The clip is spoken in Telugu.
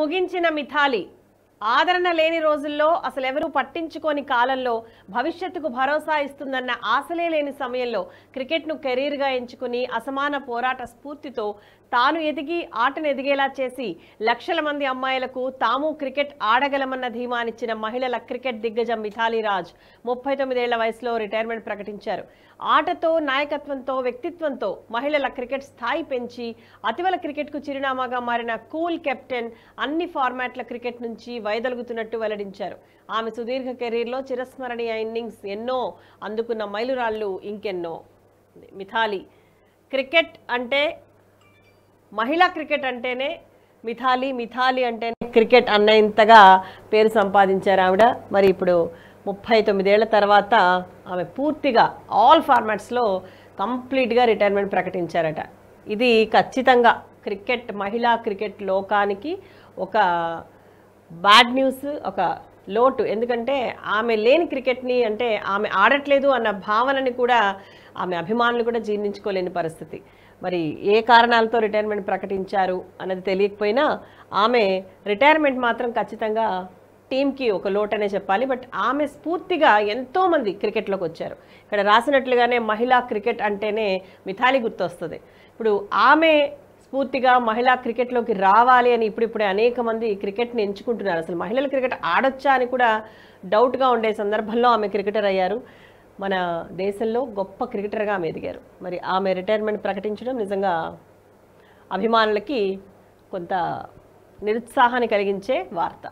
ముగించిన మిథాలి ఆదరణ లేని రోజుల్లో అసలు ఎవరూ పట్టించుకోని కాలంలో భవిష్యత్తుకు భరోసా ఇస్తుందన్న ఆశలే లేని సమయంలో క్రికెట్ను కెరీర్గా ఎంచుకుని అసమాన పోరాట స్ఫూర్తితో తాను ఎదిగి ఆటను ఎదిగేలా చేసి లక్షల మంది అమ్మాయిలకు తాము క్రికెట్ ఆడగలమన్న ధీమానిచ్చిన మహిళల క్రికెట్ దిగ్గజం మిథాలీ రాజ్ ముప్పై తొమ్మిదేళ్ల వయసులో రిటైర్మెంట్ ప్రకటించారు ఆటతో నాయకత్వంతో వ్యక్తిత్వంతో మహిళల క్రికెట్ స్థాయి పెంచి అతివల క్రికెట్కు చిరునామాగా మారిన కూల్ కెప్టెన్ అన్ని ఫార్మాట్ల క్రికెట్ నుంచి వైదొలుగుతున్నట్టు వెల్లడించారు ఆమె సుదీర్ఘ కెరీర్లో చిరస్మరణీయ ఇన్నింగ్స్ ఎన్నో అందుకున్న మైలురాళ్ళు ఇంకెన్నో మిథాలి క్రికెట్ అంటే మహిళా క్రికెట్ అంటేనే మిథాలి మిథాలి అంటేనే క్రికెట్ ఇంతగా పేరు సంపాదించారు ఆవిడ మరి ఇప్పుడు ముప్పై తొమ్మిదేళ్ల తర్వాత ఆమె పూర్తిగా ఆల్ ఫార్మాట్స్లో కంప్లీట్గా రిటైర్మెంట్ ప్రకటించారట ఇది ఖచ్చితంగా క్రికెట్ మహిళా క్రికెట్ లోకానికి ఒక బ్యాడ్ న్యూస్ ఒక లోటు ఎందుకంటే ఆమె లేని క్రికెట్ని అంటే ఆమె ఆడట్లేదు అన్న భావనని కూడా ఆమె అభిమానులు కూడా జీర్ణించుకోలేని పరిస్థితి మరి ఏ కారణాలతో రిటైర్మెంట్ ప్రకటించారు అన్నది తెలియకపోయినా ఆమె రిటైర్మెంట్ మాత్రం ఖచ్చితంగా టీంకి ఒక లోటనే చెప్పాలి బట్ ఆమె స్ఫూర్తిగా ఎంతోమంది క్రికెట్లోకి వచ్చారు ఇక్కడ రాసినట్లుగానే మహిళా క్రికెట్ అంటేనే మిథాలి గుర్తొస్తుంది ఇప్పుడు ఆమె స్ఫూర్తిగా మహిళా క్రికెట్లోకి రావాలి అని ఇప్పుడిప్పుడే అనేక మంది క్రికెట్ని ఎంచుకుంటున్నారు అసలు మహిళలు క్రికెట్ ఆడొచ్చా అని కూడా డౌట్గా ఉండే సందర్భంలో ఆమె క్రికెటర్ అయ్యారు మన దేశంలో గొప్ప క్రికెటర్గా ఆమె ఎదిగారు మరి ఆమె రిటైర్మెంట్ ప్రకటించడం నిజంగా అభిమానులకి కొంత నిరుత్సాహాన్ని కలిగించే వార్త